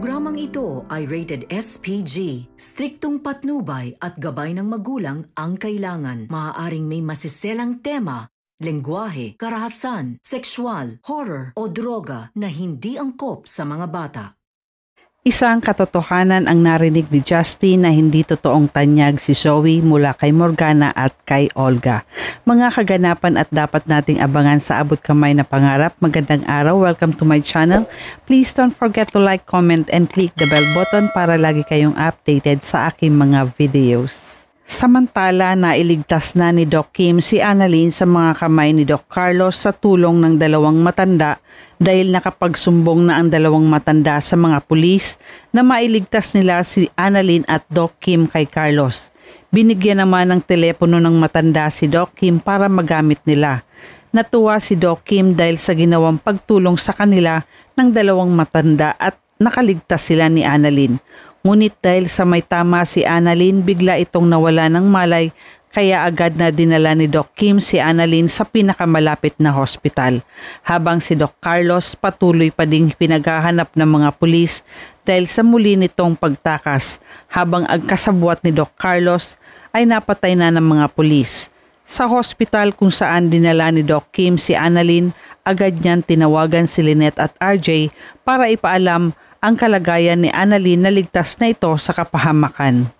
Programang ito ay rated SPG. Striktong patnubay at gabay ng magulang ang kailangan. Maaaring may masiselang tema, lengguwahe, karahasan, sexual, horror o droga na hindi angkop sa mga bata. Isang katotohanan ang narinig ni Justin na hindi totoong tanyag si Zoe mula kay Morgana at kay Olga. Mga kaganapan at dapat nating abangan sa abot kamay na pangarap. Magandang araw, welcome to my channel. Please don't forget to like, comment, and click the bell button para lagi kayong updated sa aking mga videos. Samantala, nailigtas na ni Doc Kim si Annalyn sa mga kamay ni Doc Carlos sa tulong ng dalawang matanda dahil nakapagsumbong na ang dalawang matanda sa mga pulis na mailigtas nila si Annalyn at Doc Kim kay Carlos. Binigyan naman ng telepono ng matanda si Doc Kim para magamit nila. Natuwa si Doc Kim dahil sa ginawang pagtulong sa kanila ng dalawang matanda at nakaligtas sila ni Annalyn. Ngunit dahil sa may tama si Annalyn, bigla itong nawala ng malay kaya agad na dinala ni Doc Kim si Annalyn sa pinakamalapit na hospital. Habang si Doc Carlos patuloy pa ding pinaghahanap ng mga pulis dahil sa muli nitong pagtakas habang ang kasabwat ni Doc Carlos ay napatay na ng mga pulis. Sa hospital kung saan dinala ni Doc Kim si Annalyn, agad niyan tinawagan si Lynette at RJ para ipaalam ang kalagayan ni Annalyn na ligtas na ito sa kapahamakan.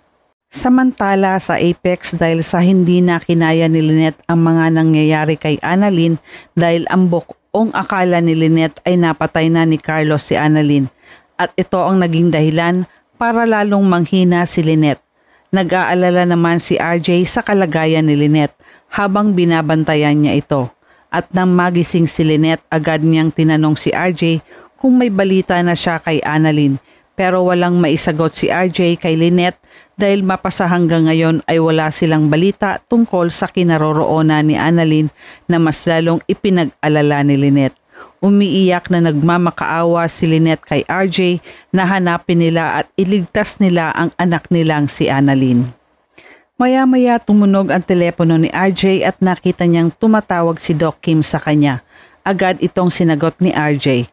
Samantala sa Apex dahil sa hindi na kinaya ni Lynette ang mga nangyayari kay Annalyn dahil ang bukong akala ni Lynette ay napatay na ni Carlos si Annalyn at ito ang naging dahilan para lalong manghina si Lynette. Nag-aalala naman si RJ sa kalagayan ni Lynette habang binabantayan niya ito. At nang magising si Lynette agad niyang tinanong si RJ kung may balita na siya kay Annalyn pero walang maisagot si RJ kay Lynette dahil mapasa hanggang ngayon ay wala silang balita tungkol sa kinaroroonan ni Annalyn na mas lalong ipinag-alala ni Lynette. Umiiyak na nagmamakaawa si Lynette kay RJ na hanapin nila at iligtas nila ang anak nilang si Annalyn. Maya-maya tumunog ang telepono ni RJ at nakita niyang tumatawag si Doc Kim sa kanya. Agad itong sinagot ni RJ.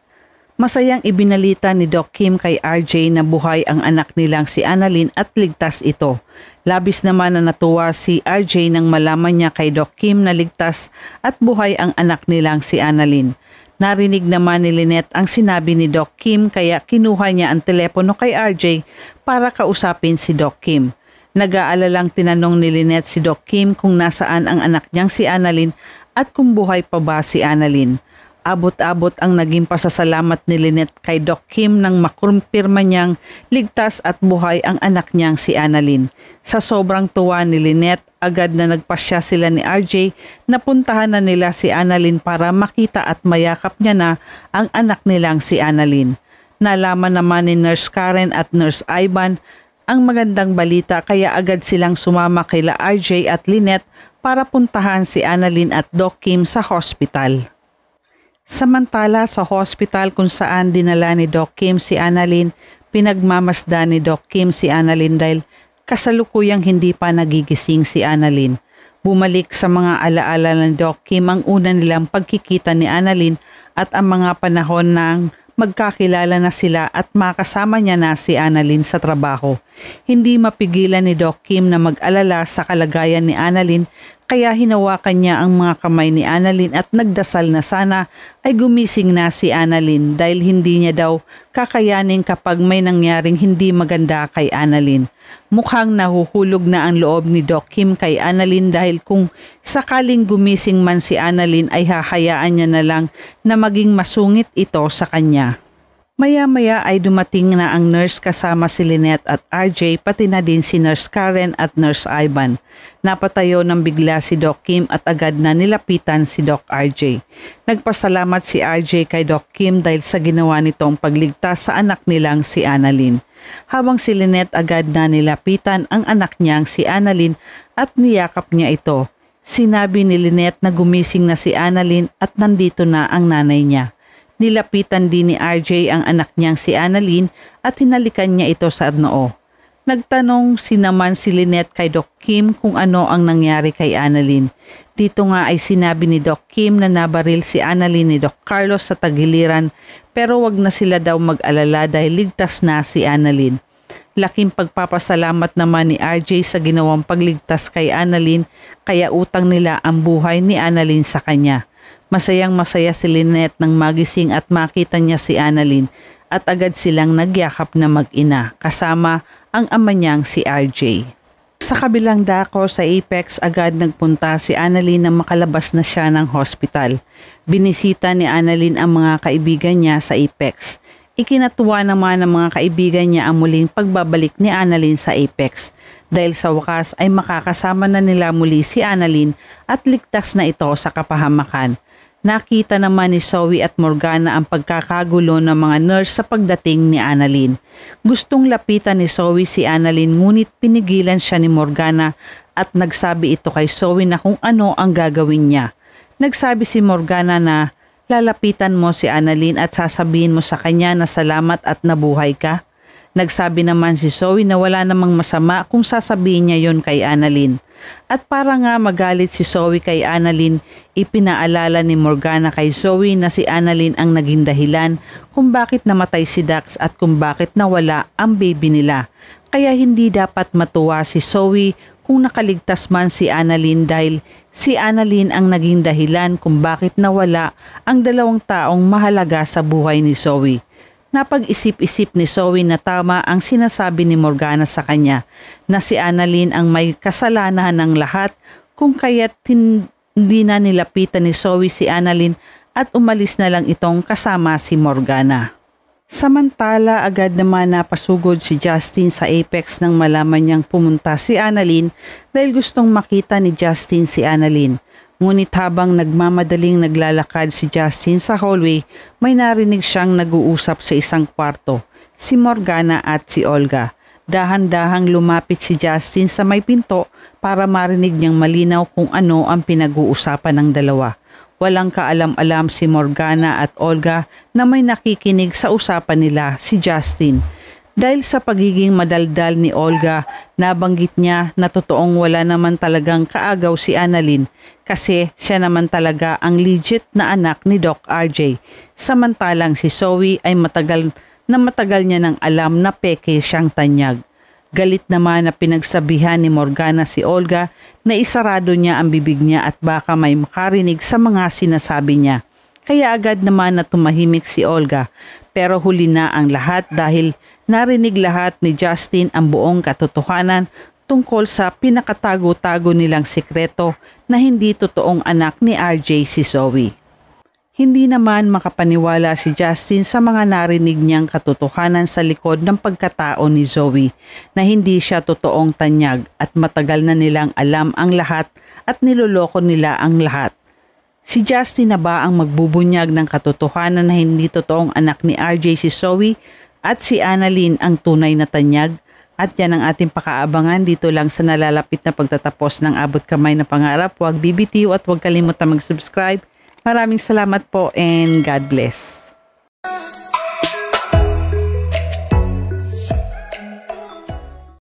Masayang ibinalita ni Doc Kim kay RJ na buhay ang anak nilang si Annalyn at ligtas ito. Labis naman na natuwa si RJ nang malaman niya kay Doc Kim na ligtas at buhay ang anak nilang si Annalyn. Narinig naman ni Lynette ang sinabi ni Doc Kim kaya kinuha niya ang telepono kay RJ para kausapin si Doc Kim. Nag-aalalang tinanong ni Lynette si Doc Kim kung nasaan ang anak niyang si Annalyn at kung buhay pa ba si Annalyn. Abot-abot ang naging pasasalamat ni Lynette kay Doc Kim nang makumpirma niyang ligtas at buhay ang anak niyang si Annalyn. Sa sobrang tuwa ni Lynette, agad na nagpasya sila ni RJ na puntahan na nila si Annalyn para makita at mayakap niya na ang anak nilang si Annalyn. Nalaman naman ni Nurse Karen at Nurse Ivan ang magandang balita kaya agad silang sumama kila RJ at Lynette para puntahan si Annalyn at Doc Kim sa hospital. Samantala sa hospital kung saan dinala ni Doc Kim si Annalyn, pinagmamasdan ni Doc Kim si Annalyn dahil kasalukuyang hindi pa nagigising si Annalyn. Bumalik sa mga alaala ng Doc Kim ang una nilang pagkikita ni Annalyn at ang mga panahon ng magkakilala na sila at makasama niya na si Annalyn sa trabaho. Hindi mapigilan ni Doc Kim na mag-alala sa kalagayan ni Annalyn kaya hinawakan niya ang mga kamay ni Annalyn at nagdasal na sana ay gumising na si Annalyn dahil hindi niya daw kakayaning kapag may nangyaring hindi maganda kay Annalyn. Mukhang nahuhulog na ang loob ni Doc Kim kay Annalyn dahil kung sakaling gumising man si Annalyn ay hahayaan niya na lang na maging masungit ito sa kanya. Maya-maya ay dumating na ang nurse kasama si Lynette at RJ pati na din si Nurse Karen at Nurse Ivan. Napatayo ng bigla si Doc Kim at agad na nilapitan si Doc RJ. Nagpasalamat si RJ kay Doc Kim dahil sa ginawa nitong pagligtas sa anak nilang si Annalyn. Habang si Lynette agad na nilapitan ang anak niyang si Annalyn at niyakap niya ito. Sinabi ni Lynette na gumising na si Annalyn at nandito na ang nanay niya. Nilapitan din ni RJ ang anak niyang si Annalyn at hinalikan niya ito sa adnoo. Nagtanong si naman si Lynette kay Doc Kim kung ano ang nangyari kay Annalyn. Dito nga ay sinabi ni Doc Kim na nabaril si Annalyn ni Doc Carlos sa tagiliran pero wag na sila daw mag-alala dahil ligtas na si Annalyn. Laking pagpapasalamat naman ni RJ sa ginawang pagligtas kay Annalyn kaya utang nila ang buhay ni Annalyn sa kanya. Masayang masaya si Lynette nang magising at makita niya si Annalyn at agad silang nagyakap na mag-ina kasama ang ama niyang si RJ. Sa kabilang dako sa Apex agad nagpunta si Annalyn na makalabas na siya ng hospital. Binisita ni Annalyn ang mga kaibigan niya sa Apex. Ikinatuwa naman ng mga kaibigan niya ang muling pagbabalik ni Annalyn sa Apex dahil sa wakas ay makakasama na nila muli si Annalyn at ligtas na ito sa kapahamakan. Nakita naman ni Zoe at Morgana ang pagkakagulo ng mga nurse sa pagdating ni Annalyn. Gustong lapitan ni Zoe si Annalyn ngunit pinigilan siya ni Morgana at nagsabi ito kay Zoe na kung ano ang gagawin niya. Nagsabi si Morgana na lalapitan mo si Annalyn at sasabihin mo sa kanya na salamat at nabuhay ka. Nagsabi naman si Zoe na wala namang masama kung sasabihin niya yon kay Annalyn. At para nga magalit si Zoe kay Annalyn, ipinaalala ni Morgana kay Zoe na si Annalyn ang naging dahilan kung bakit namatay si Dax at kung bakit nawala ang baby nila. Kaya hindi dapat matuwa si Zoe kung nakaligtas man si Annalyn dahil si Annalyn ang naging dahilan kung bakit nawala ang dalawang taong mahalaga sa buhay ni Zoe. Napag-isip-isip ni Zoe na tama ang sinasabi ni Morgana sa kanya na si Annalyn ang may kasalanan ng lahat kung kaya't hindi na nilapitan ni Zoe si Annalyn at umalis na lang itong kasama si Morgana. Samantala agad naman napasugod si Justin sa Apex nang malaman niyang pumunta si Annalyn dahil gustong makita ni Justin si Annalyn. Ngunit habang nagmamadaling naglalakad si Justin sa hallway, may narinig siyang nag-uusap sa isang kwarto, si Morgana at si Olga. Dahan-dahang lumapit si Justin sa may pinto para marinig niyang malinaw kung ano ang pinag-uusapan ng dalawa. Walang kaalam-alam si Morgana at Olga na may nakikinig sa usapan nila si Justin. Dahil sa pagiging madaldal ni Olga, nabanggit niya na totoong wala naman talagang kaagaw si Annalyn kasi siya naman talaga ang legit na anak ni Doc RJ. Samantalang si Zoe ay matagal na matagal niya nang alam na peke siyang tanyag. Galit naman na pinagsabihan ni Morgana si Olga na isarado niya ang bibig niya at baka may makarinig sa mga sinasabi niya. Kaya agad naman na tumahimik si Olga pero huli na ang lahat dahil narinig lahat ni Justin ang buong katotohanan tungkol sa pinakatago-tago nilang sikreto na hindi totoong anak ni RJ si Zoe. Hindi naman makapaniwala si Justin sa mga narinig niyang katotohanan sa likod ng pagkatao ni Zoe na hindi siya totoong tanyag at matagal na nilang alam ang lahat at niloloko nila ang lahat Si Justin na ba ang magbubunyag ng katotohanan na hindi totoong anak ni RJ si Zoe at si Annalyn ang tunay na tanyag? At yan ang ating pakaabangan dito lang sa nalalapit na pagtatapos ng abot kamay na pangarap. Huwag BBTU at huwag kalimutan mag-subscribe. Maraming salamat po and God bless.